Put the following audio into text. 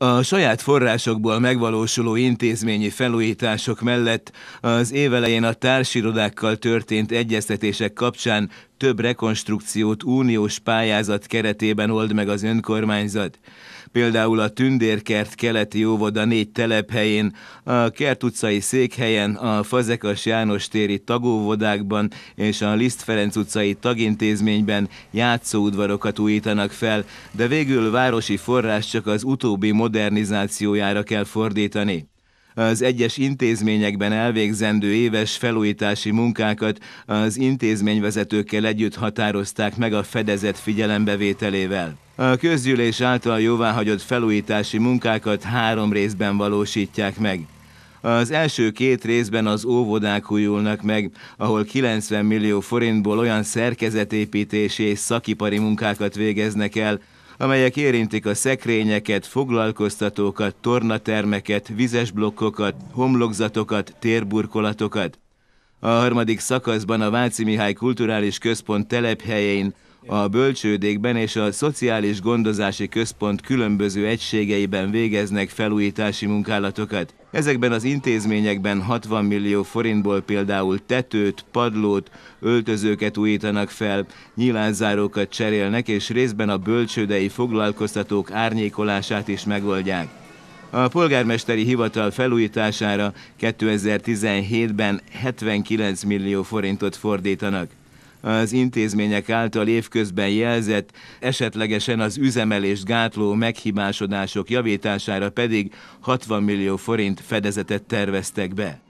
A saját forrásokból megvalósuló intézményi felújítások mellett az évelején a társirodákkal történt egyeztetések kapcsán több rekonstrukciót uniós pályázat keretében old meg az önkormányzat. Például a Tündérkert keleti óvoda négy telephelyén, a Kert utcai székhelyen, a Fazekas János téri tagóvodákban és a Liszt Ferenc utcai tagintézményben játszóudvarokat újítanak fel, de végül városi forrás csak az utóbbi modernizációjára kell fordítani az egyes intézményekben elvégzendő éves felújítási munkákat az intézményvezetőkkel együtt határozták meg a fedezet figyelembevételével. A közgyűlés által jóváhagyott felújítási munkákat három részben valósítják meg. Az első két részben az óvodák újulnak meg, ahol 90 millió forintból olyan szerkezetépítési és szakipari munkákat végeznek el, amelyek érintik a szekrényeket, foglalkoztatókat, tornatermeket, vizes blokkokat, homlokzatokat, térburkolatokat. A harmadik szakaszban a Váci Mihály Kulturális Központ telephelyein a bölcsődékben és a Szociális Gondozási Központ különböző egységeiben végeznek felújítási munkálatokat. Ezekben az intézményekben 60 millió forintból például tetőt, padlót, öltözőket újítanak fel, nyilánzárókat cserélnek, és részben a bölcsődei foglalkoztatók árnyékolását is megoldják. A polgármesteri hivatal felújítására 2017-ben 79 millió forintot fordítanak az intézmények által évközben jelzett, esetlegesen az üzemelést gátló meghibásodások javítására pedig 60 millió forint fedezetet terveztek be.